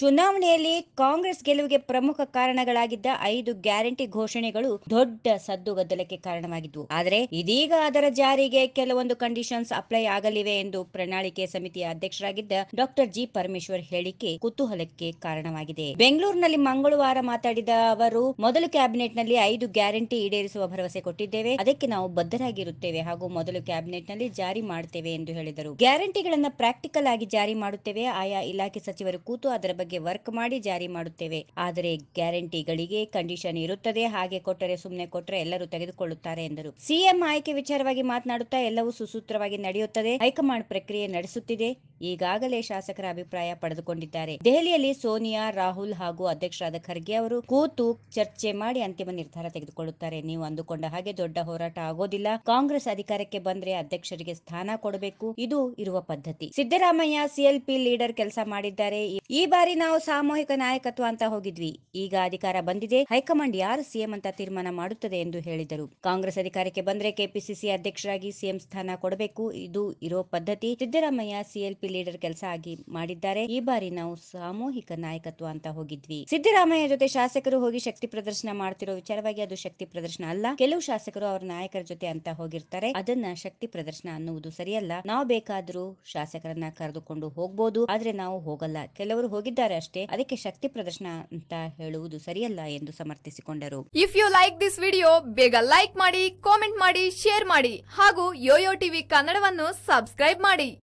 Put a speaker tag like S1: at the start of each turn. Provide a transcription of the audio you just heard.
S1: ಚುನಾವಣೆಯಲ್ಲಿ ಕಾಂಗ್ರೆಸ್ ಗೆಲುವಿಗೆ ಪ್ರಮುಖ ಕಾರಣಗಳಾಗಿದ್ದ ಐದು ಗ್ಯಾರಂಟಿ ಘೋಷಣೆಗಳು ದೊಡ್ಡ ಸದ್ದುಗದ್ದಲಕ್ಕೆ ಕಾರಣವಾಗಿದ್ದವು ಆದರೆ ಇದೀಗ ಅದರ ಜಾರಿಗೆ ಕೆಲವೊಂದು ಕಂಡೀಷನ್ಸ್ ಅಪ್ಲೈ ಆಗಲಿವೆ ಎಂದು ಪ್ರಣಾಳಿಕೆ ಸಮಿತಿಯ ಅಧ್ಯಕ್ಷರಾಗಿದ್ದ ಡಾಕ್ಟರ್ ಜಿ ಪರಮೇಶ್ವರ್ ಹೇಳಿಕೆ ಕುತೂಹಲಕ್ಕೆ ಕಾರಣವಾಗಿದೆ ಬೆಂಗಳೂರಿನಲ್ಲಿ ಮಂಗಳವಾರ ಮಾತಾಡಿದ ಅವರು ಮೊದಲು ಕ್ಯಾಬಿನೆಟ್ ನಲ್ಲಿ ಐದು ಗ್ಯಾರಂಟಿ ಈಡೇರಿಸುವ ಭರವಸೆ ಕೊಟ್ಟಿದ್ದೇವೆ ಅದಕ್ಕೆ ನಾವು ಬದ್ಧರಾಗಿರುತ್ತೇವೆ ಹಾಗೂ ಮೊದಲು ಕ್ಯಾಬಿನೆಟ್ ನಲ್ಲಿ ಜಾರಿ ಮಾಡುತ್ತೇವೆ ಎಂದು ಹೇಳಿದರು ಗ್ಯಾರಂಟಿಗಳನ್ನು ಪ್ರಾಕ್ಟಿಕಲ್ ಆಗಿ ಜಾರಿ ಮಾಡುತ್ತೇವೆ ಆಯಾ ಇಲಾಖೆ ಸಚಿವರು ಕೂತು ಅದರ ಬಗ್ಗೆ ಬಗ್ಗೆ ವರ್ಕ್ ಮಾಡಿ ಜಾರಿ ಮಾಡುತ್ತೇವೆ ಆದರೆ ಗ್ಯಾರಂಟಿಗಳಿಗೆ ಕಂಡೀಷನ್ ಇರುತ್ತದೆ ಹಾಗೆ ಕೊಟ್ಟರೆ ಸುಮ್ಮನೆ ಕೊಟ್ಟರೆ ಎಲ್ಲರೂ ತೆಗೆದುಕೊಳ್ಳುತ್ತಾರೆ ಎಂದರು ಸಿಎಂ ಆಯ್ಕೆ ವಿಚಾರವಾಗಿ ಮಾತನಾಡುತ್ತಾ ಎಲ್ಲವೂ ಸುಸೂತ್ರವಾಗಿ ನಡೆಯುತ್ತದೆ ಹೈಕಮಾಂಡ್ ಪ್ರಕ್ರಿಯೆ ನಡೆಸುತ್ತಿದೆ ಈಗಾಗಲೇ ಶಾಸಕರ ಅಭಿಪ್ರಾಯ ಪಡೆದುಕೊಂಡಿದ್ದಾರೆ ದೆಹಲಿಯಲ್ಲಿ ಸೋನಿಯಾ ರಾಹುಲ್ ಹಾಗೂ ಅಧ್ಯಕ್ಷರಾದ ಖರ್ಗೆ ಅವರು ಕೂತು ಚರ್ಚೆ ಮಾಡಿ ಅಂತಿಮ ನಿರ್ಧಾರ ತೆಗೆದುಕೊಳ್ಳುತ್ತಾರೆ ನೀವು ಅಂದುಕೊಂಡ ಹಾಗೆ ದೊಡ್ಡ ಹೋರಾಟ ಆಗೋದಿಲ್ಲ ಕಾಂಗ್ರೆಸ್ ಅಧಿಕಾರಕ್ಕೆ ಬಂದ್ರೆ ಅಧ್ಯಕ್ಷರಿಗೆ ಸ್ಥಾನ ಕೊಡಬೇಕು ಇದು ಇರುವ ಪದ್ಧತಿ ಸಿದ್ದರಾಮಯ್ಯ ಸಿಎಲ್ಪಿ ಲೀಡರ್ ಕೆಲಸ ಮಾಡಿದ್ದಾರೆ ಈ ಬಾರಿ ನಾವು ಸಾಮೂಹಿಕ ನಾಯಕತ್ವ ಅಂತ ಹೋಗಿದ್ವಿ ಈಗ ಅಧಿಕಾರ ಬಂದಿದೆ ಹೈಕಮಾಂಡ್ ಯಾರು ಸಿಎಂ ಅಂತ ತೀರ್ಮಾನ ಮಾಡುತ್ತದೆ ಎಂದು ಹೇಳಿದರು ಕಾಂಗ್ರೆಸ್ ಅಧಿಕಾರಕ್ಕೆ ಬಂದ್ರೆ ಕೆಪಿಸಿಸಿ ಅಧ್ಯಕ್ಷರಾಗಿ ಸಿಎಂ ಸ್ಥಾನ ಕೊಡಬೇಕು ಇದು ಇರೋ ಪದ್ಧತಿ ಸಿದ್ದರಾಮಯ್ಯ ಸಿಎಲ್ಪಿ ಲೀಡರ್ ಕೆಲಸ ಆಗಿ ಮಾಡಿದ್ದಾರೆ ಈ ಬಾರಿ ನಾವು ಸಾಮೂಹಿಕ ನಾಯಕತ್ವ ಅಂತ ಹೋಗಿದ್ವಿ ಸಿದ್ದರಾಮಯ್ಯ ಜೊತೆ ಶಾಸಕರು ಹೋಗಿ ಶಕ್ತಿ ಪ್ರದರ್ಶನ ಮಾಡ್ತಿರೋ ವಿಚಾರವಾಗಿ ಅದು ಶಕ್ತಿ ಪ್ರದರ್ಶನ ಅಲ್ಲ ಕೆಲವು ಶಾಸಕರು ಅವರ ನಾಯಕರ ಜೊತೆ ಅಂತ ಹೋಗಿರ್ತಾರೆ ಅದನ್ನ ಶಕ್ತಿ ಪ್ರದರ್ಶನ ಅನ್ನುವುದು ಸರಿಯಲ್ಲ ನಾವು ಬೇಕಾದ್ರೂ ಶಾಸಕರನ್ನ ಕರೆದುಕೊಂಡು ಹೋಗ್ಬೋದು ಆದ್ರೆ ನಾವು ಹೋಗಲ್ಲ ಕೆಲವರು ಹೋಗಿದ್ದಾರೆ ಅಷ್ಟೇ ಅದಕ್ಕೆ ಶಕ್ತಿ ಪ್ರದರ್ಶನ ಅಂತ ಹೇಳುವುದು ಸರಿಯಲ್ಲ ಎಂದು ಸಮರ್ಥಿಸಿಕೊಂಡರು
S2: if you like this video ಬೇಗ ಲೈಕ್ ಮಾಡಿ ಕಾಮೆಂಟ್ ಮಾಡಿ ಶೇರ್ ಮಾಡಿ ಹಾಗೂ ಯೋಯೋ ಟಿವಿ ಕನ್ನಡವನ್ನು ಸಬ್ಸ್ಕ್ರೈಬ್ ಮಾಡಿ